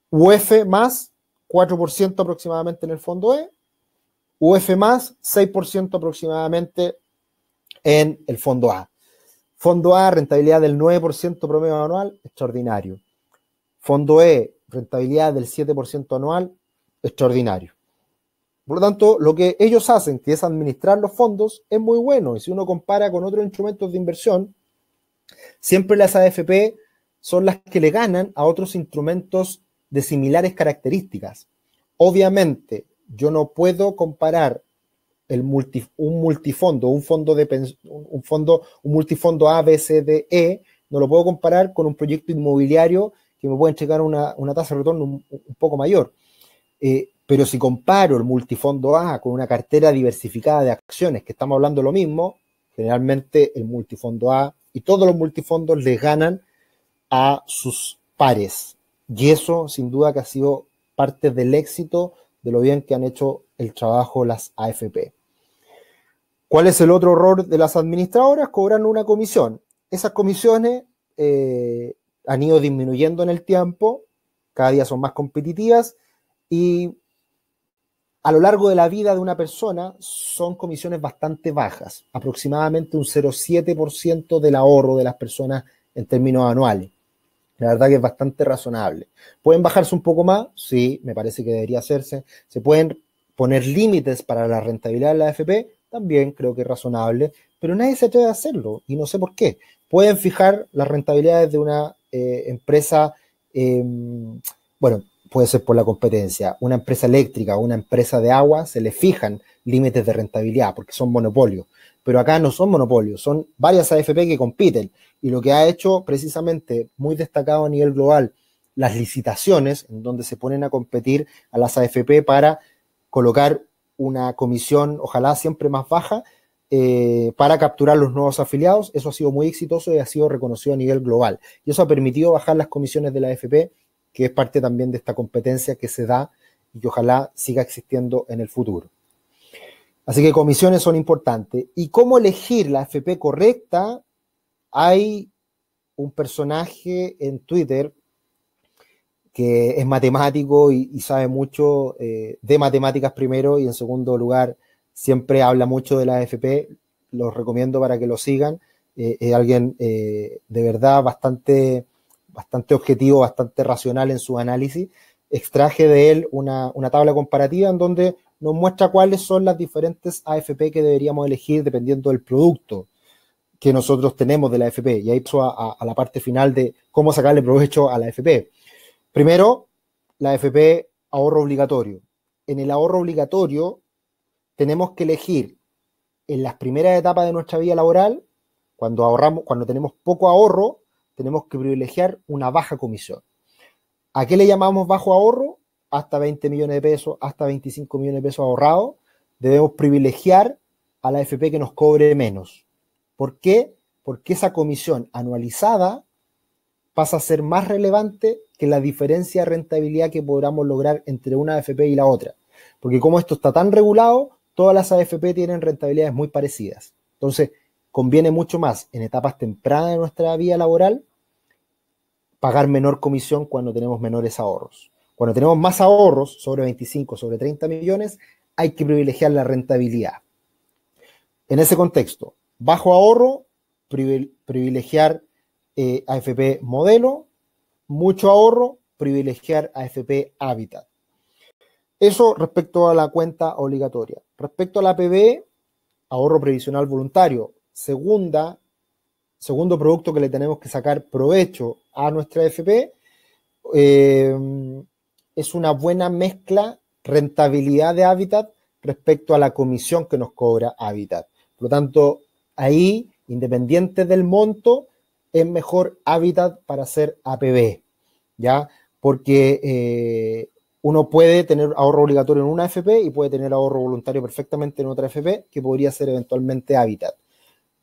S1: UF más 4% aproximadamente en el fondo E, UF más 6% aproximadamente en el fondo A. Fondo A, rentabilidad del 9% promedio anual, extraordinario. Fondo E, rentabilidad del 7% anual, extraordinario. Por lo tanto, lo que ellos hacen, que es administrar los fondos, es muy bueno. Y si uno compara con otros instrumentos de inversión, siempre las AFP son las que le ganan a otros instrumentos de similares características. Obviamente, yo no puedo comparar el un multifondo, un fondo de un fondo, un multifondo A, E, no lo puedo comparar con un proyecto inmobiliario que me puede entregar una, tasa de retorno un poco mayor. Eh, pero si comparo el multifondo A con una cartera diversificada de acciones, que estamos hablando lo mismo, generalmente el multifondo A y todos los multifondos les ganan a sus pares. Y eso sin duda que ha sido parte del éxito de lo bien que han hecho el trabajo las AFP. ¿Cuál es el otro error de las administradoras? Cobran una comisión. Esas comisiones eh, han ido disminuyendo en el tiempo, cada día son más competitivas y a lo largo de la vida de una persona son comisiones bastante bajas, aproximadamente un 0,7% del ahorro de las personas en términos anuales. La verdad que es bastante razonable. ¿Pueden bajarse un poco más? Sí, me parece que debería hacerse. ¿Se pueden poner límites para la rentabilidad de la AFP? También creo que es razonable, pero nadie se atreve a hacerlo y no sé por qué. Pueden fijar las rentabilidades de una eh, empresa, eh, bueno, puede ser por la competencia, una empresa eléctrica o una empresa de agua, se le fijan límites de rentabilidad porque son monopolios. Pero acá no son monopolios, son varias AFP que compiten. Y lo que ha hecho precisamente muy destacado a nivel global las licitaciones, en donde se ponen a competir a las AFP para colocar una comisión, ojalá siempre más baja, eh, para capturar los nuevos afiliados. Eso ha sido muy exitoso y ha sido reconocido a nivel global. Y eso ha permitido bajar las comisiones de la AFP que es parte también de esta competencia que se da y que ojalá siga existiendo en el futuro. Así que comisiones son importantes. ¿Y cómo elegir la FP correcta? Hay un personaje en Twitter que es matemático y, sabe mucho eh, de matemáticas primero y en segundo lugar siempre habla mucho de la FP. Los recomiendo para que lo sigan. Eh, es alguien eh, de verdad bastante bastante objetivo, bastante racional en su análisis, extraje de él una, tabla comparativa en donde nos muestra cuáles son las diferentes AFP que deberíamos elegir dependiendo del producto que nosotros tenemos de la AFP. Y ahí paso a, a, la parte final de cómo sacarle provecho a la AFP. Primero, la AFP ahorro obligatorio. En el ahorro obligatorio tenemos que elegir en las primeras etapas de nuestra vida laboral, cuando ahorramos, cuando tenemos poco ahorro, tenemos que privilegiar una baja comisión. ¿A qué le llamamos bajo ahorro? Hasta 20 millones de pesos, hasta 25 millones de pesos ahorrados. Debemos privilegiar a la AFP que nos cobre menos. ¿Por qué? Porque esa comisión anualizada pasa a ser más relevante que la diferencia de rentabilidad que podamos lograr entre una AFP y la otra. Porque como esto está tan regulado, todas las AFP tienen rentabilidades muy parecidas. Entonces, conviene mucho más en etapas tempranas de nuestra vida laboral pagar menor comisión cuando tenemos menores ahorros. Cuando tenemos más ahorros, sobre 25, sobre 30 millones, hay que privilegiar la rentabilidad. En ese contexto, bajo ahorro, privilegiar eh, AFP modelo, mucho ahorro, privilegiar AFP hábitat. Eso respecto a la cuenta obligatoria. Respecto a la PBE, ahorro previsional voluntario, segunda, segundo producto que le tenemos que sacar provecho a nuestra FP eh, es una buena mezcla rentabilidad de hábitat respecto a la comisión que nos cobra hábitat. Por lo tanto, ahí, independiente del monto, es mejor hábitat para hacer APB, ¿ya? Porque eh, uno puede tener ahorro obligatorio en una FP y puede tener ahorro voluntario perfectamente en otra FP, que podría ser eventualmente hábitat.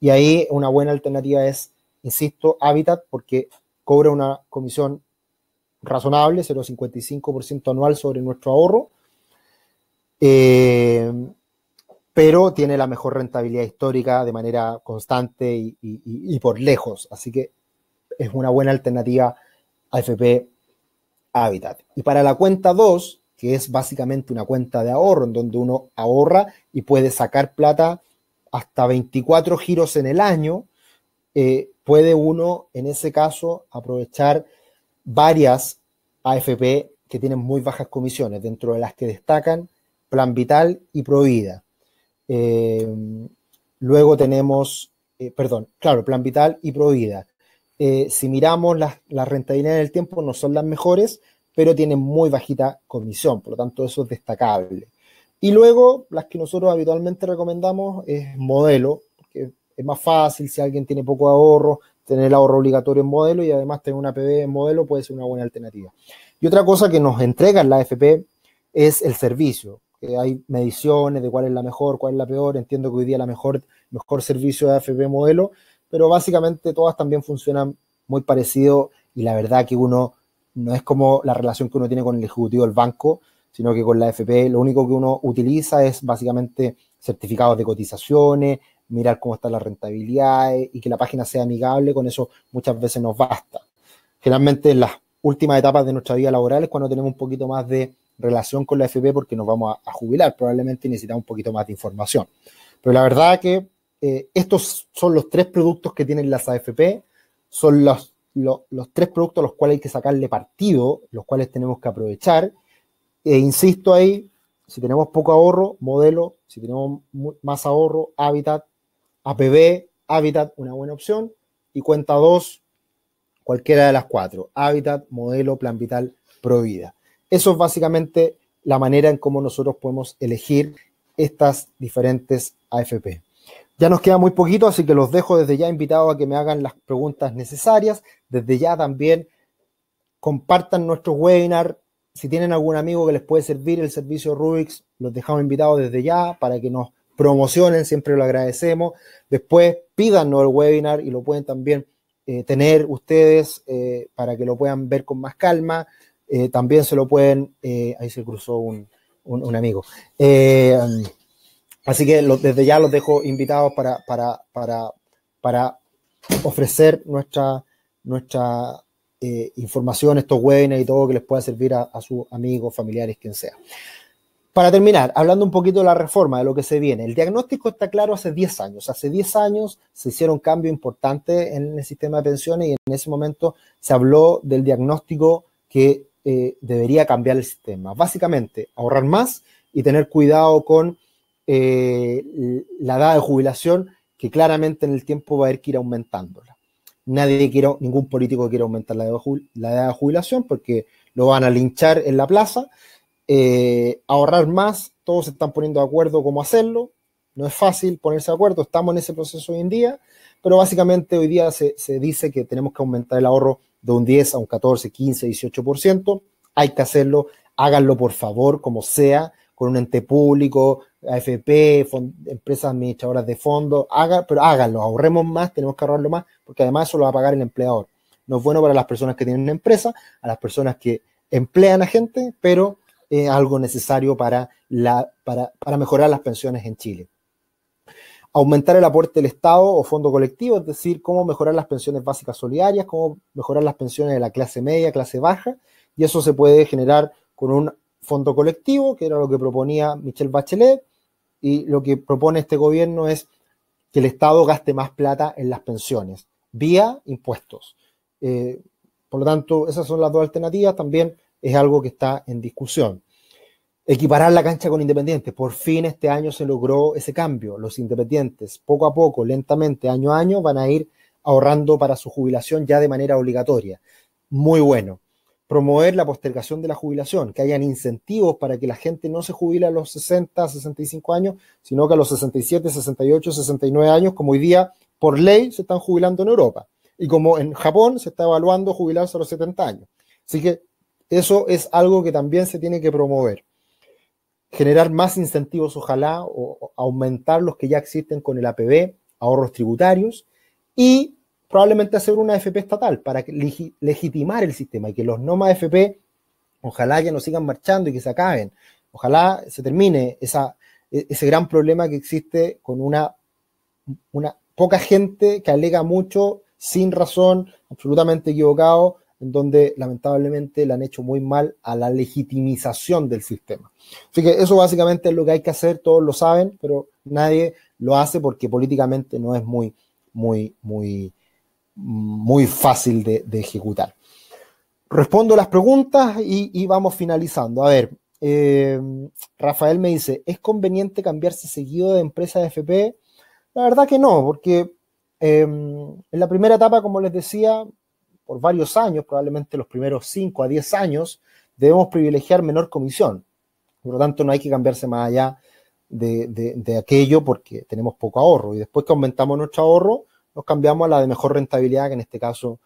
S1: Y ahí una buena alternativa es, insisto, Habitat, porque cobra una comisión razonable, 0,55% anual sobre nuestro ahorro, eh, pero tiene la mejor rentabilidad histórica de manera constante y, y por lejos. Así que es una buena alternativa AFP Habitat. Y para la cuenta 2, que es básicamente una cuenta de ahorro, en donde uno ahorra y puede sacar plata hasta 24 giros en el año, eh, puede uno, en ese caso, aprovechar varias AFP que tienen muy bajas comisiones, dentro de las que destacan Plan Vital y Provida. Eh, luego tenemos, eh, perdón, claro, Plan Vital y Provida. si miramos las, rentabilidad en el tiempo, no son las mejores, pero tienen muy bajita comisión, por lo tanto eso es destacable. Y luego, las que nosotros habitualmente recomendamos es modelo, porque es más fácil si alguien tiene poco ahorro, tener el ahorro obligatorio en modelo y además tener una PB en modelo puede ser una buena alternativa. Y otra cosa que nos entrega en la AFP es el servicio. Que hay mediciones de cuál es la mejor, cuál es la peor. Entiendo que hoy día la mejor, mejor servicio de AFP modelo, pero básicamente todas también funcionan muy parecido y la verdad que uno no es como la relación que uno tiene con el ejecutivo del banco, sino que con la AFP lo único que uno utiliza es básicamente certificados de cotizaciones, mirar cómo está la rentabilidad y que la página sea amigable, con eso muchas veces nos basta. Generalmente en las últimas etapas de nuestra vida laboral es cuando tenemos un poquito más de relación con la AFP porque nos vamos a, jubilar, probablemente necesitamos un poquito más de información. Pero la verdad que eh, estos son los tres productos que tienen las AFP, son los, los, tres productos a los cuales hay que sacarle partido, los cuales tenemos que aprovechar e insisto ahí, si tenemos poco ahorro, modelo, si tenemos más ahorro, hábitat, APB, hábitat, una buena opción, y cuenta 2, cualquiera de las cuatro, hábitat, modelo, plan vital, prohibida. Eso es básicamente la manera en cómo nosotros podemos elegir estas diferentes AFP. Ya nos queda muy poquito, así que los dejo desde ya invitados a que me hagan las preguntas necesarias. Desde ya también compartan nuestro webinar, si tienen algún amigo que les puede servir el servicio Rubix, los dejamos invitados desde ya para que nos promocionen, siempre lo agradecemos. Después pídanos el webinar y lo pueden también eh, tener ustedes eh, para que lo puedan ver con más calma. Eh, también se lo pueden, ahí se cruzó un, amigo. así que desde ya los dejo invitados para, para, para, ofrecer nuestra, nuestra eh, información, estos webinars y todo que les pueda servir a, sus amigos, familiares, quien sea. Para terminar, hablando un poquito de la reforma, de lo que se viene, el diagnóstico está claro hace 10 años. Hace 10 años se hicieron cambios importantes en el sistema de pensiones y en ese momento se habló del diagnóstico que eh, debería cambiar el sistema. Básicamente, ahorrar más y tener cuidado con eh, la edad de jubilación, que claramente en el tiempo va a haber que ir aumentándola nadie quiere, ningún político quiere aumentar la edad de jubilación porque lo van a linchar en la plaza. Eh, ahorrar más, todos se están poniendo de acuerdo cómo hacerlo. No es fácil ponerse de acuerdo, estamos en ese proceso hoy en día, pero básicamente hoy día se, se dice que tenemos que aumentar el ahorro de un 10 a un 14, 15, 18%. Hay que hacerlo, háganlo por favor, como sea, con un ente público, AFP, empresas administradoras de fondos, haga, pero háganlo, ahorremos más, tenemos que ahorrarlo más, porque además eso lo va a pagar el empleador. No es bueno para las personas que tienen una empresa, a las personas que emplean a gente, pero es algo necesario para, para, para mejorar las pensiones en Chile. Aumentar el aporte del Estado o fondo colectivo, es decir, cómo mejorar las pensiones básicas solidarias, cómo mejorar las pensiones de la clase media, clase baja, y eso se puede generar con un fondo colectivo, que era lo que proponía Michelle Bachelet, y lo que propone este gobierno es que el Estado gaste más plata en las pensiones, vía impuestos. Eh, por lo tanto, esas son las dos alternativas, también es algo que está en discusión. Equiparar la cancha con independientes. Por fin este año se logró ese cambio. Los Independientes, poco a poco, lentamente, año a año, van a ir ahorrando para su jubilación ya de manera obligatoria. Muy bueno promover la postergación de la jubilación, que hayan incentivos para que la gente no se jubile a los 60, 65 años, sino que a los 67, 68, 69 años, como hoy día por ley se están jubilando en Europa. Y como en Japón se está evaluando jubilarse a los 70 años. Así que eso es algo que también se tiene que promover. Generar más incentivos, ojalá, o aumentar los que ya existen con el APB, ahorros tributarios, y probablemente hacer una FP estatal para legitimar el sistema y que los NOMA FP, ojalá ya no sigan marchando y que se acaben, ojalá se termine e-, ese gran problema que existe con una, una poca gente que alega mucho, sin razón, absolutamente equivocado, en donde lamentablemente le han hecho muy mal a la legitimización del sistema. Así que eso básicamente es lo que hay que hacer, todos lo saben, pero nadie lo hace porque políticamente no es muy, muy, muy, muy fácil de, ejecutar. Respondo las preguntas y, vamos finalizando. A ver, eh, Rafael me dice, ¿es conveniente cambiarse seguido de empresa de FP? La verdad que no, porque em, en la primera etapa, como les decía, por varios años, probablemente los primeros 5 a 10 años, debemos privilegiar menor comisión. Por lo tanto, no hay que cambiarse más allá de, aquello porque tenemos poco ahorro. Y después que aumentamos nuestro ahorro, nos cambiamos a la de mejor rentabilidad, que en este caso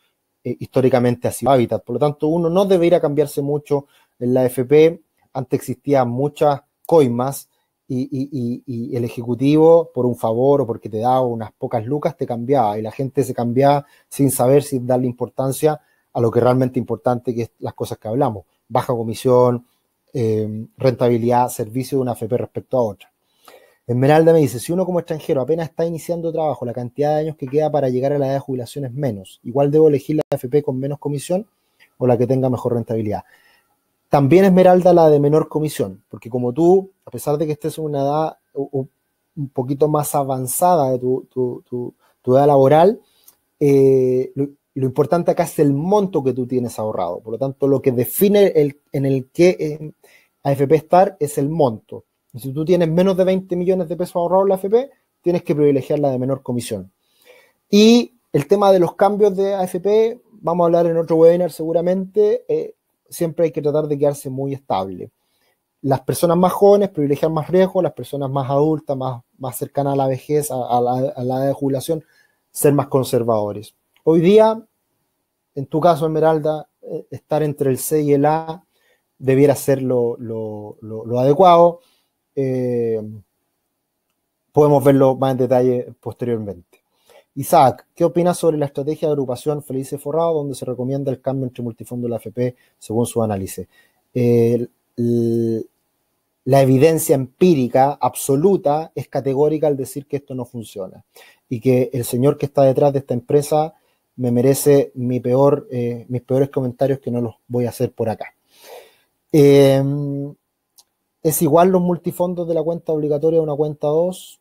S1: eh, históricamente ha sido Habitat. Por lo tanto, uno no debería cambiarse mucho en la AFP, Antes existían muchas coimas y, el ejecutivo, por un favor o porque te daba unas pocas lucas, te cambiaba y la gente se cambiaba sin saber, sin darle importancia a lo que realmente importante que es las cosas que hablamos. Baja comisión, eh, rentabilidad, servicio de una AFP respecto a otra. Esmeralda me dice, si uno como extranjero apenas está iniciando trabajo, la cantidad de años que queda para llegar a la edad de jubilación es menos. Igual debo elegir la AFP con menos comisión o la que tenga mejor rentabilidad. También Esmeralda la de menor comisión, porque como tú, a pesar de que estés en una edad un poquito más avanzada de tu, edad laboral, eh, lo, importante acá es el monto que tú tienes ahorrado. Por lo tanto, lo que define el, en el que eh, AFP estar es el monto si tú tienes menos de 20 millones de pesos ahorrados en la AFP, tienes que privilegiar la de menor comisión. Y el tema de los cambios de AFP, vamos a hablar en otro webinar seguramente, eh, siempre hay que tratar de quedarse muy estable. Las personas más jóvenes privilegian más riesgo, las personas más adultas, más, más cercanas a la vejez, a, la, de jubilación, ser más conservadores. Hoy día, en tu caso, Esmeralda, eh, estar entre el C y el A debiera ser lo, lo, lo adecuado. Eh, podemos verlo más en detalle posteriormente. Isaac, ¿qué opinas sobre la estrategia de agrupación Felice Forrado, donde se recomienda el cambio entre multifondo y la AFP según su análisis? Eh, la evidencia empírica absoluta es categórica al decir que esto no funciona y que el señor que está detrás de esta empresa me merece eh, mis peores comentarios que no los voy a hacer por acá. ¿Es igual los multifondos de la cuenta obligatoria a una cuenta 2?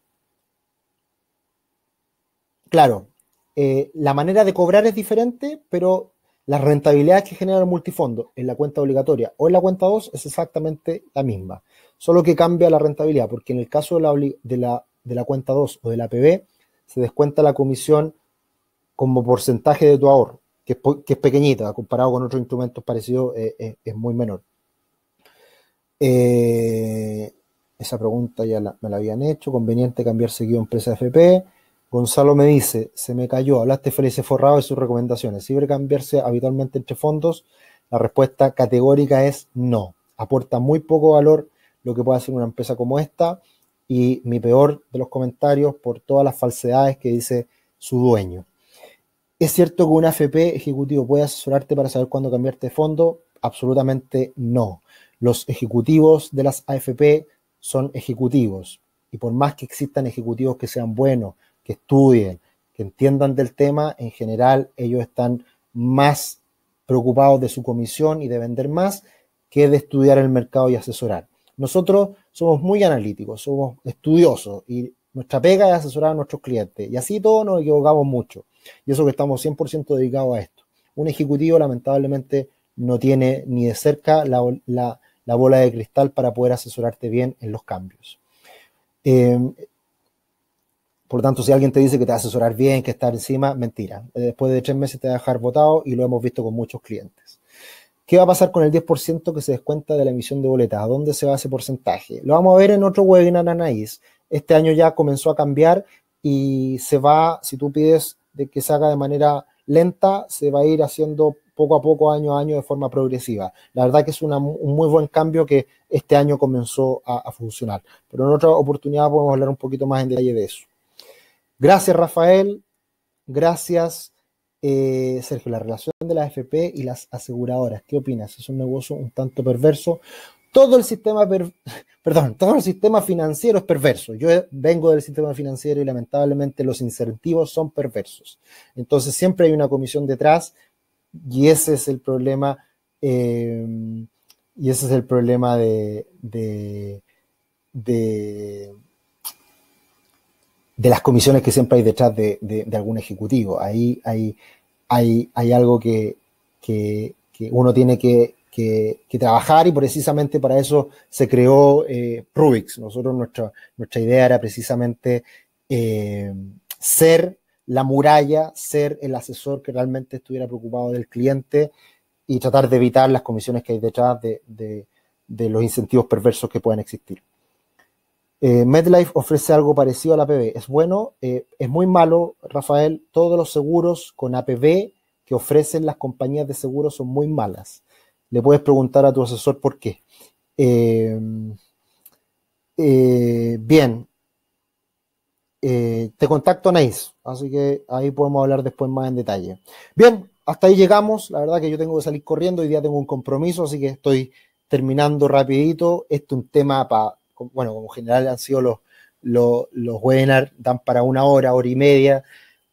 S1: Claro, eh, la manera de cobrar es diferente, pero la rentabilidad que genera el multifondo en la cuenta obligatoria o en la cuenta 2 es exactamente la misma, solo que cambia la rentabilidad, porque en el caso de la, de la, cuenta 2 o de la PB se descuenta la comisión como porcentaje de tu ahorro, que es, pequeñita, comparado con otros instrumentos parecidos, eh, eh, es muy menor. Eh, esa pregunta ya me la habían hecho. Conveniente cambiarse a empresa FP. Gonzalo me dice, se me cayó, hablaste Felice Forrado de sus recomendaciones. ¿Sirve cambiarse habitualmente entre fondos? La respuesta categórica es no. Aporta muy poco valor lo que puede hacer una empresa como esta. Y mi peor de los comentarios por todas las falsedades que dice su dueño. ¿Es cierto que un AFP ejecutivo puede asesorarte para saber cuándo cambiarte de fondo? Absolutamente no. Los ejecutivos de las AFP son ejecutivos y por más que existan ejecutivos que sean buenos, que estudien, que entiendan del tema, en general ellos están más preocupados de su comisión y de vender más que de estudiar el mercado y asesorar. Nosotros somos muy analíticos, somos estudiosos y nuestra pega es asesorar a nuestros clientes y así todos nos equivocamos mucho. Y eso que estamos 100% dedicados a esto. Un ejecutivo lamentablemente no tiene ni de cerca la, la la bola de cristal para poder asesorarte bien en los cambios. Em, por lo tanto, si alguien te dice que te va a asesorar bien, que está encima, mentira. Eh, después de tres meses te va a dejar votado y lo hemos visto con muchos clientes. ¿Qué va a pasar con el 10% que se descuenta de la emisión de boletas? ¿A dónde se va ese porcentaje? Lo vamos a ver en otro webinar, Anaís. Este año ya comenzó a cambiar y se va, si tú pides de que se haga de manera lenta, se va a ir haciendo poco a poco, año a año, de forma progresiva. La verdad que es un muy buen cambio que este año comenzó a, funcionar. Pero en otra oportunidad podemos hablar un poquito más en detalle de eso. Gracias, Rafael. Gracias. Eh, Sergio, la relación de la FP y las aseguradoras, ¿qué opinas? ¿Es un negocio un tanto perverso? Todo el sistema, perdón, todo el sistema financiero es perverso. Yo vengo del sistema financiero y lamentablemente los incentivos son perversos. Entonces siempre hay una comisión detrás y ese es el problema, em, y ese es el problema de, de, las comisiones que siempre hay detrás de, algún ejecutivo. Ahí hay, algo que, uno tiene que, trabajar y precisamente para eso se creó eh, Rubix. Nosotros, nuestra, nuestra idea era precisamente em, ser la muralla ser el asesor que realmente estuviera preocupado del cliente y tratar de evitar las comisiones que hay detrás de, los incentivos perversos que pueden existir. Eh, MedLife ofrece algo parecido a la APB. Es bueno, eh, es muy malo, Rafael. Todos los seguros con APB que ofrecen las compañías de seguros son muy malas. Le puedes preguntar a tu asesor por qué. Eh, bien, eh, te contacto Anaís, así que ahí podemos hablar después más en detalle. Bien, hasta ahí llegamos, la verdad que yo tengo que salir corriendo, y día tengo un compromiso, así que estoy terminando rapidito, este es un tema para, bueno, como general han sido los, los, webinars, dan para una hora, hora y media,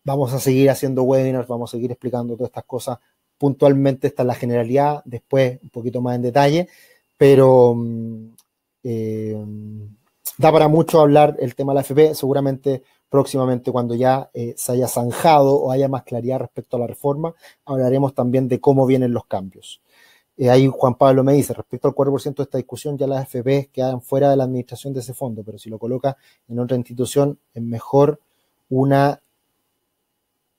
S1: vamos a seguir haciendo webinars, vamos a seguir explicando todas estas cosas puntualmente, esta la generalidad, después un poquito más en detalle, pero... Mm, eh, da para mucho hablar el tema de la AFP, seguramente próximamente cuando ya eh, se haya zanjado o haya más claridad respecto a la reforma, hablaremos también de cómo vienen los cambios. Eh, ahí Juan Pablo me dice, respecto al 4% de esta discusión, ya las AFP quedan fuera de la administración de ese fondo, pero si lo coloca en otra institución, es mejor una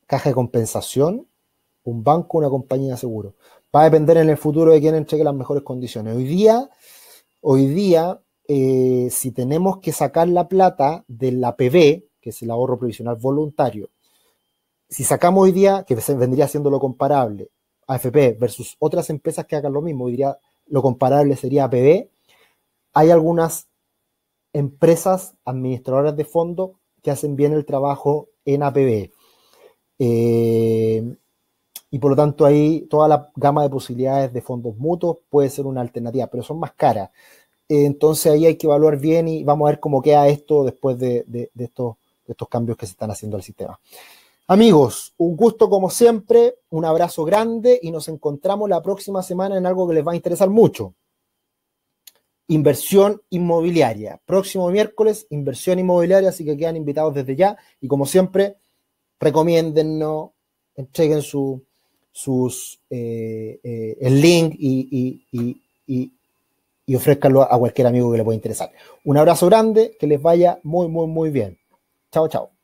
S1: caja de compensación, un banco, una compañía de seguro. Va a depender en el futuro de quién entregue las mejores condiciones. Hoy día, hoy día eh, si tenemos que sacar la plata de la que es el ahorro provisional voluntario, si sacamos hoy día, que vendría siendo lo comparable, AFP versus otras empresas que hagan lo mismo, diría lo comparable sería APB, hay algunas empresas administradoras de fondo que hacen bien el trabajo en APB. Eh, y por lo tanto ahí toda la gama de posibilidades de fondos mutuos puede ser una alternativa, pero son más caras entonces ahí hay que evaluar bien y vamos a ver cómo queda esto después de, estos, cambios que se están haciendo al sistema. Amigos, un gusto como siempre, un abrazo grande y nos encontramos la próxima semana en algo que les va a interesar mucho. Inversión inmobiliaria. Próximo miércoles, inversión inmobiliaria, así que quedan invitados desde ya y como siempre, recomiéndennos, entreguen su, sus, eh, eh, el link y y ofrézcanlo a cualquier amigo que le pueda interesar. Un abrazo grande, que les vaya muy, muy, muy bien. Chao, chao.